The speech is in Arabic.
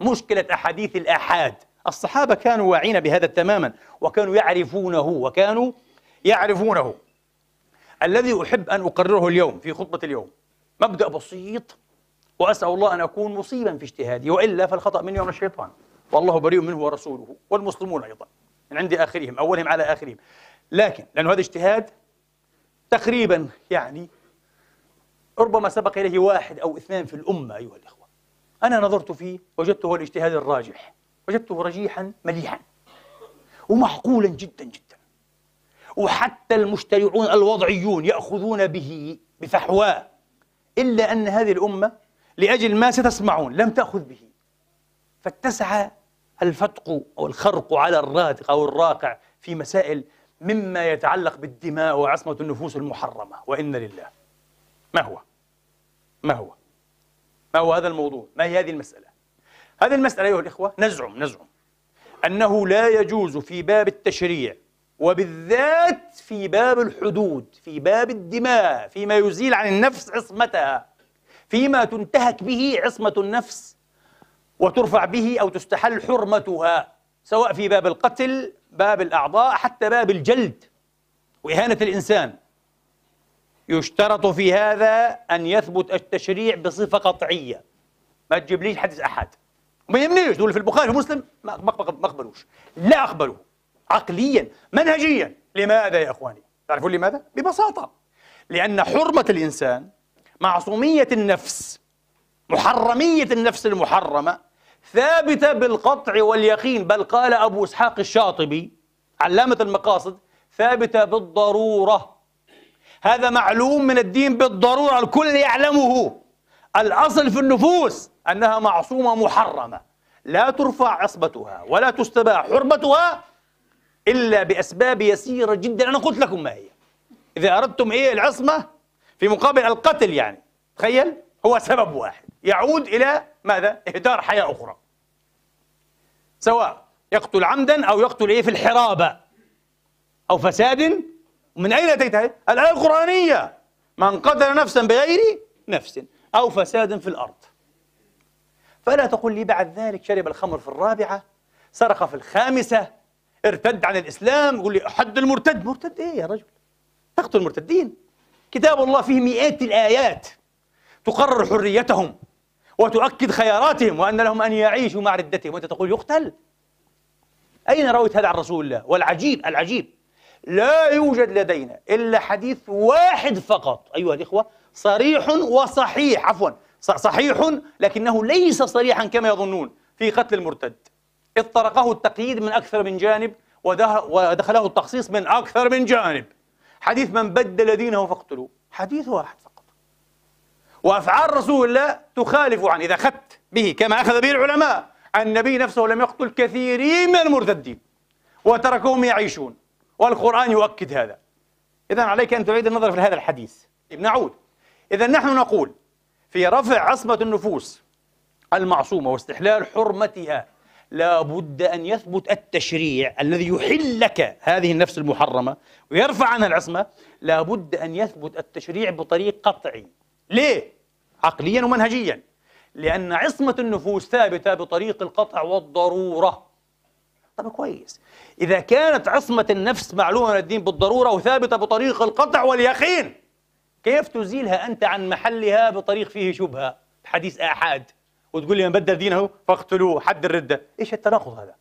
مشكلة أحاديث الآحاد الصحابة كانوا واعين بهذا تماما وكانوا يعرفونه وكانوا يعرفونه الذي أحب أن أقرره اليوم في خطبة اليوم مبدأ بسيط وأسأل الله أن أكون مصيبا في اجتهادي وإلا فالخطأ مني ومن الشيطان والله بريء منه ورسوله والمسلمون أيضا من عند آخرهم أولهم على آخرهم لكن لأنه هذا اجتهاد تقريبا يعني ربما سبق إليه واحد أو اثنان في الأمة أيها الأخوة أنا نظرت فيه وجدته الاجتهاد الراجح وجدته رجيحا مليحا ومحقولا جدا جدا وحتى المشترعون الوضعيون يأخذون به بفحواه إلا أن هذه الأمة لأجل ما ستسمعون لم تأخذ به فاتسع الفتق أو الخرق على الرادق أو الراقع في مسائل مما يتعلق بالدماء وعصمة النفوس المحرمة وإن لله ما هو ما هو ما هو هذا الموضوع؟ ما هي هذه المسألة؟ هذه المسألة أيها الإخوة نزعم نزعم أنه لا يجوز في باب التشريع وبالذات في باب الحدود في باب الدماء فيما يزيل عن النفس عصمتها فيما تنتهك به عصمة النفس وترفع به أو تستحل حرمتها سواء في باب القتل باب الأعضاء حتى باب الجلد وإهانة الإنسان يشترط في هذا أن يثبت التشريع بصفة قطعية ما تجيبليش حديث أحد وما يهمنيش تقول في البخاري ومسلم ما أقبلوش لا أقبله عقليا منهجيا لماذا يا إخواني؟ تعرفون لماذا؟ ببساطة لأن حرمة الإنسان معصومية النفس محرمية النفس المحرمة ثابتة بالقطع واليقين بل قال أبو إسحاق الشاطبي علامة المقاصد ثابتة بالضرورة هذا معلوم من الدين بالضرورة الكل يعلمه الأصل في النفوس أنها معصومة محرمة لا ترفع عصبتها ولا تستباح حرمتها إلا بأسباب يسيرة جدا أنا قلت لكم ما هي إذا أردتم إيه العصمة في مقابل القتل يعني تخيل هو سبب واحد يعود إلى ماذا؟ إهدار حياة أخرى سواء يقتل عمدا أو يقتل إيه في الحرابة أو فساد ومن أين أتيت هذه؟ الآية القرآنية من قتل نفسا بغير نفس أو فساد في الأرض فلا تقل لي بعد ذلك شرب الخمر في الرابعة سرق في الخامسة ارتد عن الإسلام قل لي حد المرتد مرتد إيه يا رجل تقتل المرتدين كتاب الله فيه مئات الآيات تقرر حريتهم وتؤكد خياراتهم وأن لهم أن يعيشوا مع ردتهم وأنت تقول يقتل أين رويت هذا عن رسول الله والعجيب العجيب لا يوجد لدينا إلا حديث واحد فقط أيها الإخوة صريح وصحيح عفوا صحيح لكنه ليس صريحا كما يظنون في قتل المرتد إذ طرقه التقييد من أكثر من جانب ودخله التخصيص من أكثر من جانب حديث من بدل دينه فاقتلوه حديث واحد فقط وأفعال رسول الله تخالف عن إذا أخذت به كما أخذ به العلماء النبي نفسه لم يقتل كثيرين من المرتدين وتركهم يعيشون والقرآن يؤكد هذا إذا عليك أن تعيد النظر في هذا الحديث نعود إذا نحن نقول في رفع عصمة النفوس المعصومة واستحلال حرمتها لا بد أن يثبت التشريع الذي يحل لك هذه النفس المحرمة ويرفع عنها العصمة لا بد أن يثبت التشريع بطريق قطعي ليه؟ عقليا ومنهجيا لأن عصمة النفوس ثابتة بطريق القطع والضرورة طب كويس إذا كانت عصمة النفس معلومة الدين بالضرورة وثابتة بطريق القطع واليقين كيف تزيلها أنت عن محلها بطريق فيه شبهة حديث آحاد وتقول لي من بدل دينه فاقتلوه حد الردة إيش التناقض هذا